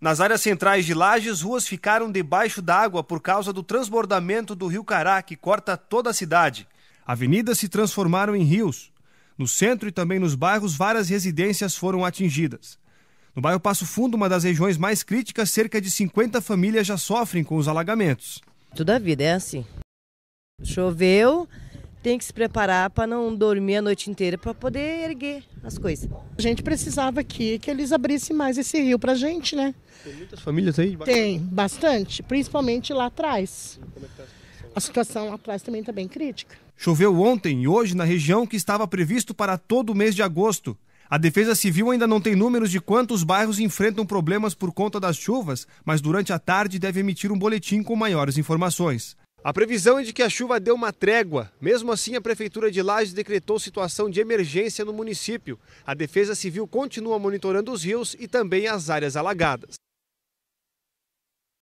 Nas áreas centrais de Lages, ruas ficaram debaixo d'água por causa do transbordamento do rio Cará, que corta toda a cidade. Avenidas se transformaram em rios. No centro e também nos bairros, várias residências foram atingidas. No bairro Passo Fundo, uma das regiões mais críticas, cerca de 50 famílias já sofrem com os alagamentos. Toda a vida é assim. Choveu, tem que se preparar para não dormir a noite inteira para poder erguer as coisas. A gente precisava aqui que eles abrissem mais esse rio para gente, né? Tem muitas famílias aí? Tem, bastante, principalmente lá atrás. a situação? A situação lá atrás também está bem crítica. Choveu ontem e hoje na região que estava previsto para todo o mês de agosto. A Defesa Civil ainda não tem números de quantos bairros enfrentam problemas por conta das chuvas, mas durante a tarde deve emitir um boletim com maiores informações. A previsão é de que a chuva deu uma trégua. Mesmo assim, a Prefeitura de Lages decretou situação de emergência no município. A Defesa Civil continua monitorando os rios e também as áreas alagadas.